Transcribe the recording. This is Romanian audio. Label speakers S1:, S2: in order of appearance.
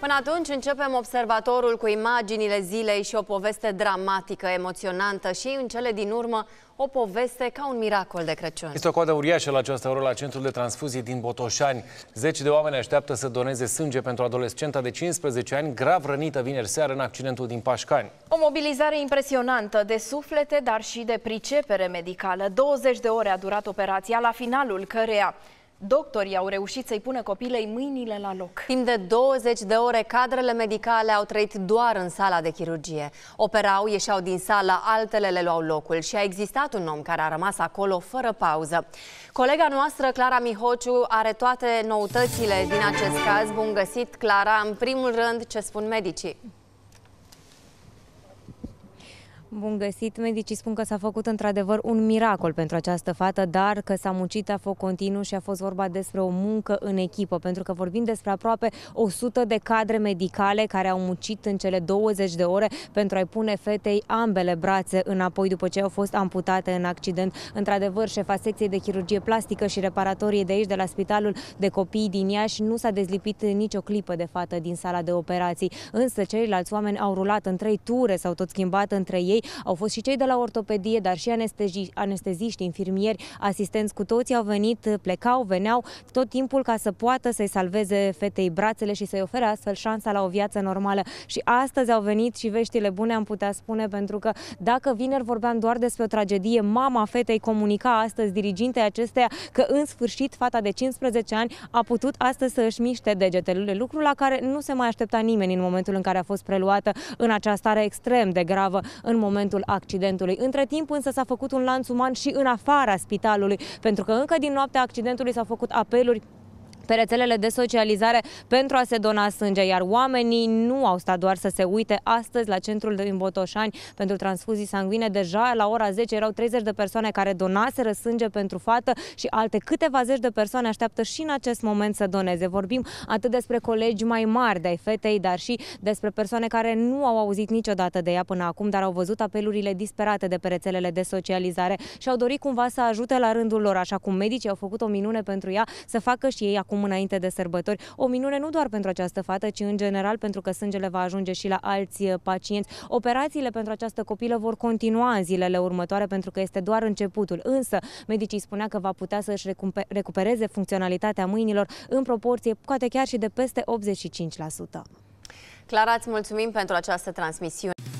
S1: Până atunci începem observatorul cu imaginile zilei și o poveste dramatică, emoționantă și în cele din urmă o poveste ca un miracol de Crăciun. Este o coadă uriașă la această oră la centrul de transfuzii din Botoșani. Zeci de oameni așteaptă să doneze sânge pentru adolescenta de 15 ani, grav rănită vineri seară în accidentul din Pașcani. O mobilizare impresionantă de suflete, dar și de pricepere medicală. 20 de ore a durat operația, la finalul căreia Doctorii au reușit să-i pună copilei mâinile la loc. Timp de 20 de ore, cadrele medicale au trăit doar în sala de chirurgie. Operau, ieșeau din sala, altele le luau locul și a existat un om care a rămas acolo fără pauză. Colega noastră, Clara Mihociu, are toate noutățile din acest caz. Bun găsit, Clara. În primul rând, ce spun medicii?
S2: Bun găsit! Medicii spun că s-a făcut într-adevăr un miracol pentru această fată, dar că s-a muncit a fost continuu și a fost vorba despre o muncă în echipă, pentru că vorbim despre aproape 100 de cadre medicale care au muncit în cele 20 de ore pentru a-i pune fetei ambele brațe înapoi după ce au fost amputate în accident. Într-adevăr, șefa secției de chirurgie plastică și reparatorie de aici, de la Spitalul de Copii din Iași, nu s-a dezlipit nicio clipă de fată din sala de operații, însă ceilalți oameni au rulat în trei ture, s-au tot schimbat între ei ei au fost și cei de la ortopedie, dar și anestezi, anesteziști, infirmieri, asistenți, cu toții au venit, plecau, veneau tot timpul ca să poată să-i salveze fetei brațele și să-i ofere astfel șansa la o viață normală. Și astăzi au venit și veștile bune, am putea spune, pentru că dacă vineri vorbeam doar despre o tragedie, mama fetei comunica astăzi dirigintei acesteia că în sfârșit fata de 15 ani a putut astăzi să își miște degetele, lucru la care nu se mai aștepta nimeni în momentul în care a fost preluată în această stare extrem de gravă în moment momentul accidentului. Între timp însă s-a făcut un lanț uman și în afara spitalului, pentru că încă din noaptea accidentului s-au făcut apeluri pe rețelele de socializare pentru a se dona sânge, iar oamenii nu au stat doar să se uite astăzi la centrul din Botoșani pentru transfuzii sanguine. Deja la ora 10 erau 30 de persoane care donaseră sânge pentru fată și alte câteva zeci de persoane așteaptă și în acest moment să doneze. Vorbim atât despre colegi mai mari de-ai fetei, dar și despre persoane care nu au auzit niciodată de ea până acum, dar au văzut apelurile disperate de pe rețelele de socializare și au dorit cumva să ajute la rândul lor, așa cum medicii au făcut o minune pentru ea, să facă și ei acum acum înainte de sărbători. O minune nu doar pentru această fată, ci în general pentru că sângele va ajunge și la alți eh, pacienți. Operațiile pentru această copilă vor continua în zilele următoare pentru că este doar începutul. Însă, medicii spunea că va putea să își recupereze funcționalitatea mâinilor în proporție, poate chiar și de peste 85%.
S1: Clara, îți mulțumim pentru această transmisiune.